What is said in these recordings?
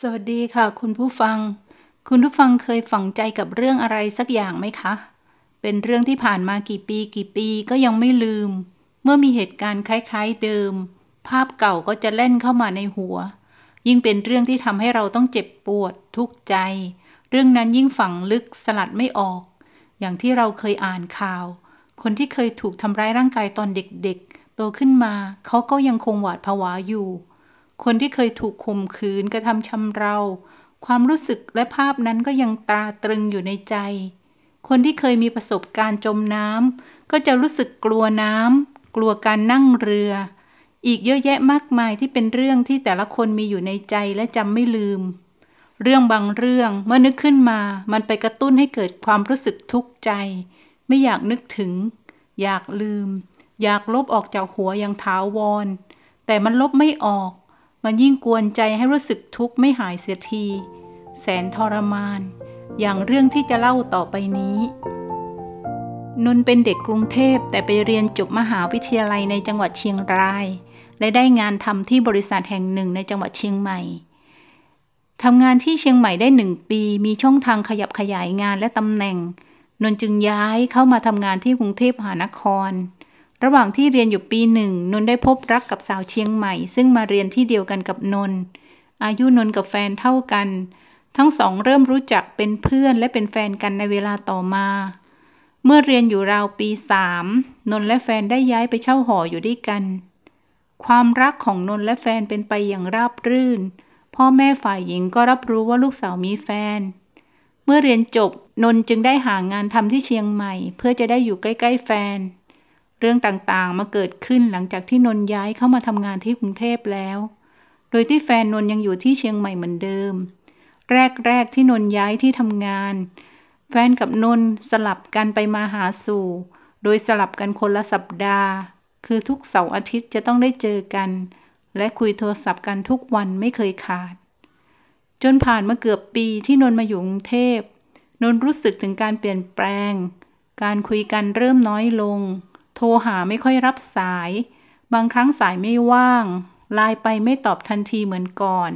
สวัสดีค่ะคุณผู้ฟัง คุณผู้ฟังเคยฝังใจกับเรื่องอะไรสักอย่างไหมคะ เป็นเรื่องที่ผ่านมากี่ปี กี่ปีก็ยังไม่ลืม เมื่อมีเหตุการณ์คล้ายๆเดิม ภาพเก่าก็จะเล่นเข้ามาในหัว ยิ่งเป็นเรื่องที่ทำให้เราต้องเจ็บปวด ทุกข์ใจ เรื่องนั้นยิ่งฝังลึกสลัดไม่ออก อย่างที่เราเคยอ่านข่าว คนที่เคยถูกทำร้ายร่างกายตอนเด็กๆโตขึ้นมาเขาก็ยังคงหวาดผวาอยู่คนที่เคยถูกข่มขืนกระทำชำเรา ความรู้สึกและภาพนั้นก็ยังตราตรึงอยู่ในใจ คนที่เคยมีประสบการณ์จมน้ำก็จะรู้สึกกลัวน้ำกลัวการนั่งเรือ อีกเยอะแยะมากมายที่เป็นเรื่องที่แต่ละคนมีอยู่ในใจและจำไม่ลืม เรื่องบางเรื่องเมื่อนึกขึ้นมามันไปกระตุ้นให้เกิดความรู้สึกทุกข์ใจ ไม่อยากนึกถึง อยากลืม อยากลบออกจากหัวอย่างถาวรแต่มันลบไม่ออกมันยิ่งกวนใจให้รู้สึกทุกข์ไม่หายเสียทีแสนทรมาน อย่างเรื่องที่จะเล่าต่อไปนี้นนเป็นเด็กกรุงเทพแต่ไปเรียนจบมหาวิทยาลัยในจังหวัดเชียงราย และได้งานทำที่บริษัทแห่งหนึ่งในจังหวัดเชียงใหม่ทำงานที่เชียงใหม่ได้หนึ่งปี มีช่องทางขยับขยายงานและตำแหน่งนนจึงย้ายเข้ามาทำงานที่กรุงเทพมหานครระหว่างที่เรียนอยู่ปีหนึ่งนนได้พบรักกับสาวเชียงใหม่ซึ่งมาเรียนที่เดียวกันกับนน อายุนนกับแฟนเท่ากัน ทั้งสองเริ่มรู้จักเป็นเพื่อนและเป็นแฟนกันในเวลาต่อมา เมื่อเรียนอยู่ราวปีสามนนและแฟนได้ย้ายไปเช่าหออยู่ด้วยกัน ความรักของนนและแฟนเป็นไปอย่างราบรื่น พ่อแม่ฝ่ายหญิงก็รับรู้ว่าลูกสาวมีแฟน เมื่อเรียนจบนนจึงได้หางานทำที่เชียงใหม่ เพื่อจะได้อยู่ใกล้ ๆ แฟนเรื่องต่าง ๆ มาเกิดขึ้นหลังจากที่นนย้ายเข้ามาทำงานที่กรุงเทพแล้ว โดยที่แฟนนนยังอยู่ที่เชียงใหม่เหมือนเดิม แรกๆที่นนย้ายที่ทำงาน แฟนกับนนสลับกันไปมาหาสู่ โดยสลับกันคนละสัปดาห์ คือทุกเสาร์อาทิตย์จะต้องได้เจอกัน และคุยโทรศัพท์กันทุกวันไม่เคยขาด จนผ่านมาเกือบปีที่นนมาอยู่กรุงเทพ นนรู้สึกถึงการเปลี่ยนแปลง การคุยกันเริ่มน้อยลงโทรหาไม่ค่อยรับสาย บางครั้งสายไม่ว่างไลน์ไปไม่ตอบทันทีเหมือนก่อน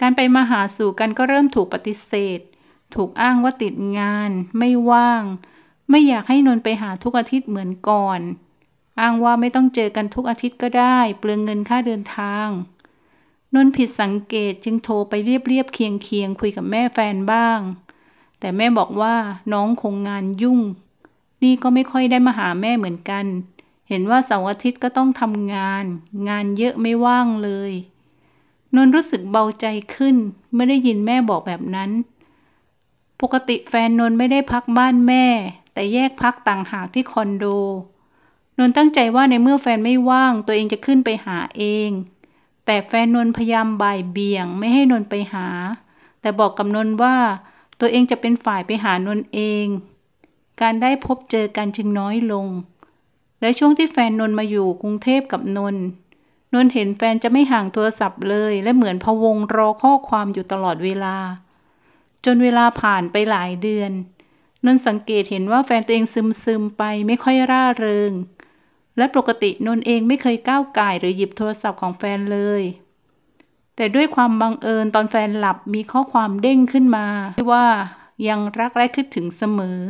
การไปมาหาสู่กันก็เริ่มถูกปฏิเสธ ถูกอ้างว่าติดงานไม่ว่าง ไม่อยากให้นนไปหาทุกอาทิตย์เหมือนก่อน อ้างว่าไม่ต้องเจอกันทุกอาทิตย์ก็ได้ เปลืองเงินค่าเดินทางนนผิดสังเกตจึงโทรไปเรียบเรียบเคียงเคียงคุยกับแม่แฟนบ้าง แต่แม่บอกว่าน้องคงงานยุ่งนี่ก็ไม่ค่อยได้มาหาแม่เหมือนกัน เห็นว่าเสาร์อาทิตย์ก็ต้องทำงาน งานเยอะไม่ว่างเลย นนรู้สึกเบาใจขึ้น ไม่ได้ยินแม่บอกแบบนั้น ปกติแฟนนนไม่ได้พักบ้านแม่ แต่แยกพักต่างหากที่คอนโด นนตั้งใจว่าในเมื่อแฟนไม่ว่าง ตัวเองจะขึ้นไปหาเอง แต่แฟนนนพยายามบ่ายเบี่ยงไม่ให้นนไปหา แต่บอกกับนนว่า ตัวเองจะเป็นฝ่ายไปหานนเองการได้พบเจอกันจึงน้อยลง และช่วงที่แฟนนนมาอยู่กรุงเทพกับนนนนเห็นแฟนจะไม่ห่างโทรศัพท์เลย และเหมือนพะวงรอข้อความอยู่ตลอดเวลา จนเวลาผ่านไปหลายเดือน นนสังเกตเห็นว่าแฟนตัวเองซึมซึมไปไม่ค่อยร่าเริง และปกตินนเองไม่เคยก้าวไก่หรือหยิบโทรศัพท์ของแฟนเลย แต่ด้วยความบังเอิญตอนแฟนหลับมีข้อความเด้งขึ้นมาว่ายังรักและคิดถึงเสมอ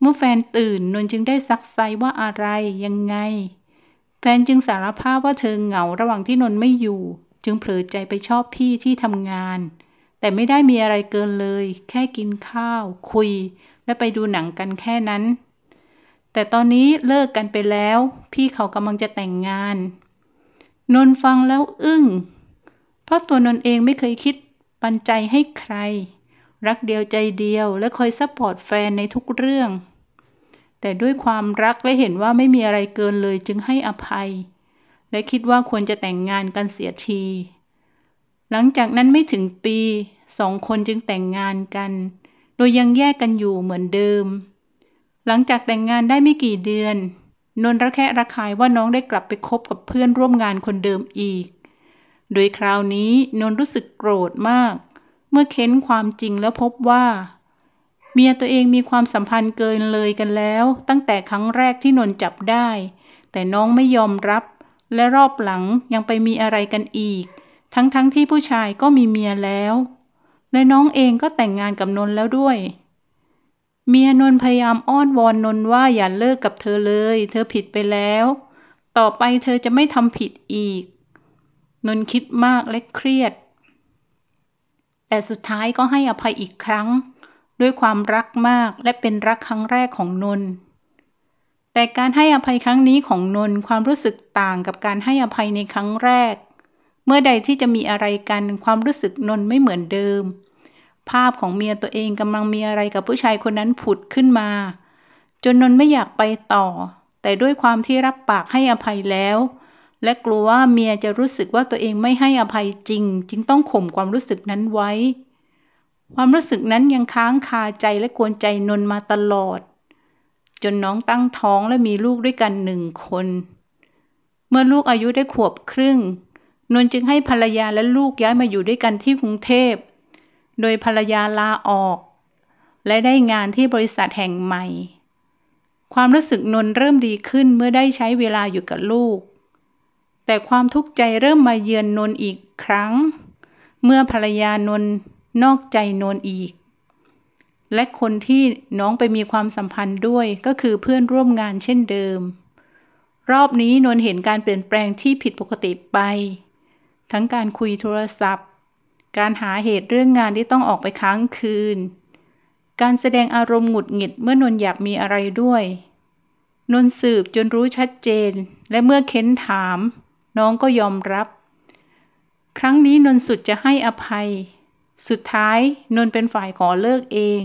เมื่อแฟนตื่นนนจึงได้ซักไซว่าอะไรยังไง แฟนจึงสารภาพว่าเธอเหงาระหว่างที่นนไม่อยู่ จึงเผลอใจไปชอบพี่ที่ทำงาน แต่ไม่ได้มีอะไรเกินเลย แค่กินข้าว คุย และไปดูหนังกันแค่นั้น แต่ตอนนี้เลิกกันไปแล้ว พี่เขากำลังจะแต่งงาน นนฟังแล้วอึง้งเพราะตัวนนเองไม่เคยคิดปันใจให้ใครรักเดียวใจเดียวและคอยซัพพอร์ตแฟนในทุกเรื่อง แต่ด้วยความรักและเห็นว่าไม่มีอะไรเกินเลยจึงให้อภัย และคิดว่าควรจะแต่งงานกันเสียที หลังจากนั้นไม่ถึงปีสองคนจึงแต่งงานกัน โดยยังแยกกันอยู่เหมือนเดิม หลังจากแต่งงานได้ไม่กี่เดือน นนระแคะระคายว่าน้องได้กลับไปคบกับเพื่อนร่วมงานคนเดิมอีก โดยคราวนี้นนรู้สึกโกรธมากมื่อเค้นความจริงแล้วพบว่า เมียตัวเองมีความสัมพันธ์เกินเลยกันแล้วตั้งแต่ครั้งแรกที่นนจับได้ แต่น้องไม่ยอมรับและรอบหลังยังไปมีอะไรกันอีก ทั้งๆทที่ผู้ชายก็มีเมียแล้ว และน้องเองก็แต่งงานกับนนแล้วด้วย เมียนนพยายามอ้อนวอนนนว่าอย่าเลิกกับเธอเลย เธอผิดไปแล้ว ต่อไปเธอจะไม่ทำผิดอีก นนคิดมากและเครียดแต่สุดท้ายก็ให้อภัยอีกครั้งด้วยความรักมากและเป็นรักครั้งแรกของนนท์แต่การให้อภัยครั้งนี้ของนนท์ความรู้สึกต่างกับการให้อภัยในครั้งแรก เมื่อใดที่จะมีอะไรกันความรู้สึกนนท์ไม่เหมือนเดิม ภาพของเมียตัวเองกำลังมีอะไรกับผู้ชายคนนั้นผุดขึ้นมา จนนนท์ไม่อยากไปต่อ แต่ด้วยความที่รับปากให้อภัยแล้วและกลัวว่าเมียจะรู้สึกว่าตัวเองไม่ให้อภัยจริง จึงต้องข่มความรู้สึกนั้นไว้ ความรู้สึกนั้นยังค้างคาใจและกวนใจนนมาตลอด จนน้องตั้งท้องและมีลูกด้วยกันหนึ่งคน เมื่อลูกอายุได้ขวบครึ่งนนจึงให้ภรรยาและลูกย้ายมาอยู่ด้วยกันที่กรุงเทพโดยภรรยาลาออก และได้งานที่บริษัทแห่งใหม่ ความรู้สึกนนเริ่มดีขึ้นเมื่อได้ใช้เวลาอยู่กับลูกแต่ความทุกข์ใจเริ่มมาเยือนนนอีกครั้ง เมื่อภรรยานนนอกใจนนอีก และคนที่น้องไปมีความสัมพันธ์ด้วยก็คือเพื่อนร่วมงานเช่นเดิม รอบนี้นนเห็นการเปลี่ยนแปลงที่ผิดปกติไป ทั้งการคุยโทรศัพท์ การหาเหตุเรื่องงานที่ต้องออกไปค้างคืน การแสดงอารมณ์หงุดหงิดเมื่อนนอยากมีอะไรด้วย นนสืบจนรู้ชัดเจน และเมื่อเค้นถามน้องก็ยอมรับ ครั้งนี้นนสุดจะให้อภัย สุดท้ายนนเป็นฝ่ายขอเลิกเอง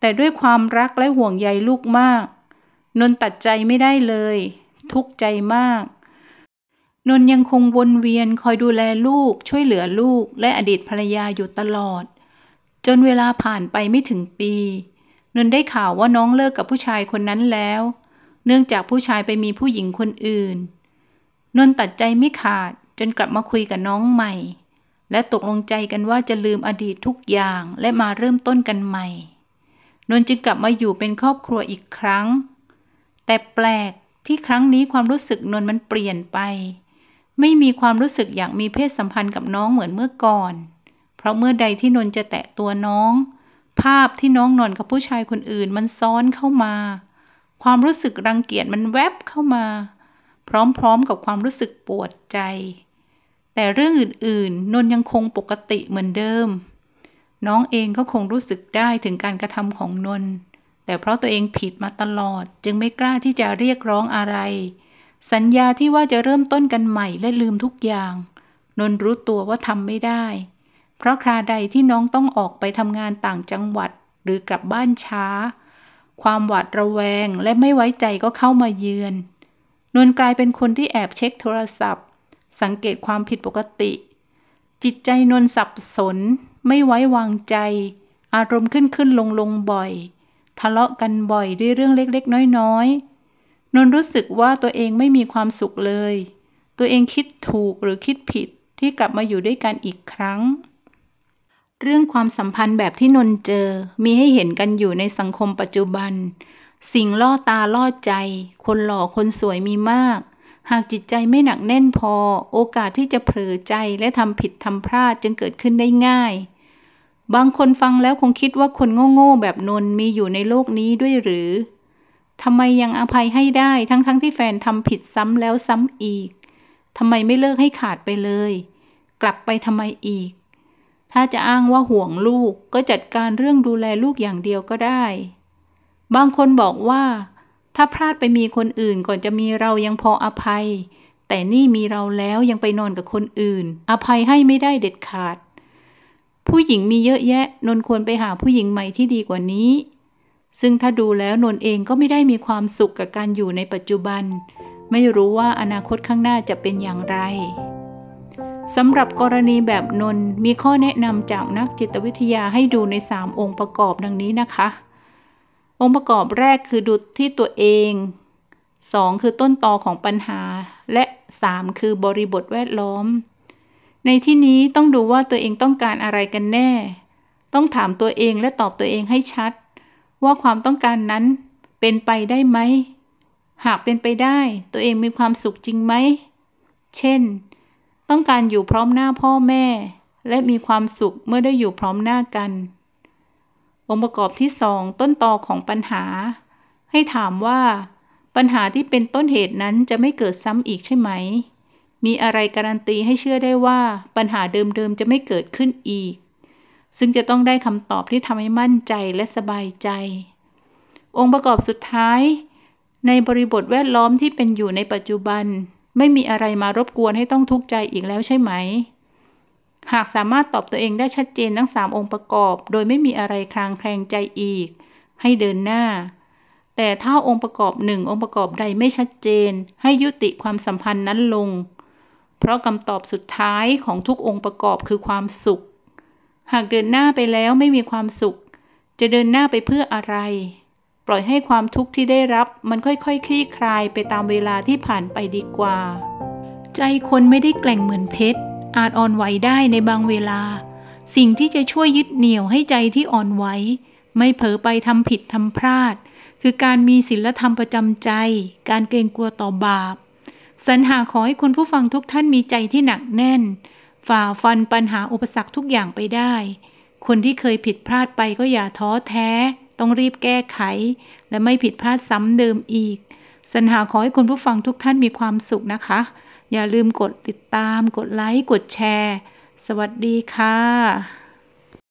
แต่ด้วยความรักและห่วงใยลูกมาก นนตัดใจไม่ได้เลย ทุกข์ใจมาก นนยังคงวน เวียนคอยดูแลลูก ช่วยเหลือลูก และอดีตภรรยาอยู่ตลอด จนเวลาผ่านไปไม่ถึงปี นนได้ข่าวว่าน้องเลิกกับผู้ชายคนนั้นแล้ว เนื่องจากผู้ชายไปมีผู้หญิงคนอื่นนนตัดใจไม่ขาดจนกลับมาคุยกับน้องใหม่ และตกลงใจกันว่าจะลืมอดีตทุกอย่างและมาเริ่มต้นกันใหม่ นนจึงกลับมาอยู่เป็นครอบครัวอีกครั้ง แต่แปลกที่ครั้งนี้ความรู้สึกนนมันเปลี่ยนไป ไม่มีความรู้สึกอยากมีเพศสัมพันธ์กับน้องเหมือนเมื่อก่อน เพราะเมื่อใดที่นนจะแตะตัวน้อง ภาพที่น้องนอนกับผู้ชายคนอื่นมันซ้อนเข้ามา ความรู้สึกรังเกียจมันแวบเข้ามาพร้อม ๆ กับความรู้สึกปวดใจ แต่เรื่องอื่นๆ นนยังคงปกติเหมือนเดิม น้องเองก็คงรู้สึกได้ถึงการกระทำของนน แต่เพราะตัวเองผิดมาตลอด จึงไม่กล้าที่จะเรียกร้องอะไร สัญญาที่ว่าจะเริ่มต้นกันใหม่และลืมทุกอย่าง นนรู้ตัวว่าทำไม่ได้ เพราะคราใดที่น้องต้องออกไปทำงานต่างจังหวัดหรือกลับบ้านช้า ความหวาดระแวงและไม่ไว้ใจก็เข้ามาเยือนนวลกลายเป็นคนที่แอบเช็คโทรศัพท์ สังเกตความผิดปกติ จิตใจนวลสับสน ไม่ไว้วางใจ อารมณ์ขึ้นขึ้นลงลงบ่อย ทะเลาะกันบ่อยด้วยเรื่องเล็กๆ น้อย ๆนนรู้สึกว่าตัวเองไม่มีความสุขเลย ตัวเองคิดถูกหรือคิดผิดที่กลับมาอยู่ด้วยกันอีกครั้ง เรื่องความสัมพันธ์แบบที่นนเจอมีให้เห็นกันอยู่ในสังคมปัจจุบันสิ่งล่อตา ล่อ ใจ คนหล่อคนสวยมีมาก หากจิตใจไม่หนักแน่นพอ โอกาสที่จะเผลอใจและทำผิดทำพลาดจึงเกิดขึ้นได้ง่าย บางคนฟังแล้วคงคิดว่าคนโง่ๆแบบนนมีอยู่ในโลกนี้ด้วยหรือ ทำไมยังอภัยให้ได้ทั้ง ๆทที่แฟนทำผิดซ้ำแล้วซ้ำอีก ทำไมไม่เลิกให้ขาดไปเลย กลับไปทำไมอีก ถ้าจะอ้างว่าห่วงลูก ก็จัดการเรื่องดูแลลูกอย่างเดียวก็ได้บางคนบอกว่า ถ้าพลาดไปมีคนอื่นก่อนจะมีเรายังพออภัย แต่นี่มีเราแล้วยังไปนอนกับคนอื่น อภัยให้ไม่ได้เด็ดขาด ผู้หญิงมีเยอะแยะ นนควรไปหาผู้หญิงใหม่ที่ดีกว่านี้ ซึ่งถ้าดูแล้วนนเองก็ไม่ได้มีความสุขกับการอยู่ในปัจจุบัน ไม่รู้ว่าอนาคตข้างหน้าจะเป็นอย่างไรสำหรับกรณีแบบนนมีข้อแนะนำจากนักจิตวิทยาให้ดูใน3องค์ประกอบดังนี้นะคะองค์ประกอบแรกคือดูที่ตัวเอง 2. คือต้นตอของปัญหา และ 3. คือบริบทแวดล้อม ในที่นี้ต้องดูว่าตัวเองต้องการอะไรกันแน่ ต้องถามตัวเองและตอบตัวเองให้ชัด ว่าความต้องการนั้นเป็นไปได้ไหม หากเป็นไปได้ตัวเองมีความสุขจริงไหม เช่น ต้องการอยู่พร้อมหน้าพ่อแม่ และมีความสุขเมื่อได้อยู่พร้อมหน้ากันองค์ประกอบที่สองต้นตอของปัญหา ให้ถามว่า ปัญหาที่เป็นต้นเหตุนั้นจะไม่เกิดซ้ำอีกใช่ไหม มีอะไรการันตีให้เชื่อได้ว่า ปัญหาเดิมๆจะไม่เกิดขึ้นอีก ซึ่งจะต้องได้คำตอบที่ทำให้มั่นใจและสบายใจ องค์ประกอบสุดท้าย ในบริบทแวดล้อมที่เป็นอยู่ในปัจจุบัน ไม่มีอะไรมารบกวนให้ต้องทุกข์ใจอีกแล้วใช่ไหมหากสามารถตอบตัวเองได้ชัดเจนทั้ง 3 องค์ประกอบ โดยไม่มีอะไรคลางแคลงใจอีก ให้เดินหน้า แต่ถ้าองค์ประกอบหนึ่งองค์ประกอบใดไม่ชัดเจนให้ยุติความสัมพันธ์นั้นลง เพราะคำตอบสุดท้ายของทุกองค์ประกอบคือความสุข หากเดินหน้าไปแล้วไม่มีความสุข จะเดินหน้าไปเพื่ออะไร ปล่อยให้ความทุกข์ที่ได้รับมันค่อยๆคคลี่คลายไปตามเวลาที่ผ่านไปดีกว่า ใจคนไม่ได้แกล่งเหมือนเพชรอาจอ่อนไหวได้ในบางเวลา สิ่งที่จะช่วยยึดเหนี่ยวให้ใจที่อ่อนไหวไม่เผลอไปทำผิดทำพลาด คือการมีศีลธรรมประจำใจ การเกรงกลัวต่อบาปสรรหาขอให้คุณผู้ฟังทุกท่านมีใจที่หนักแน่น ฝ่าฟันปัญหาอุปสรรคทุกอย่างไปได้ คนที่เคยผิดพลาดไปก็อย่าท้อแท้ ต้องรีบแก้ไข และไม่ผิดพลาดซ้ำเดิมอีกสรรหาขอให้คุณผู้ฟังทุกท่านมีความสุขนะคะอย่าลืมกดติดตามกดไลค์ กดแชร์ สวัสดีค่ะ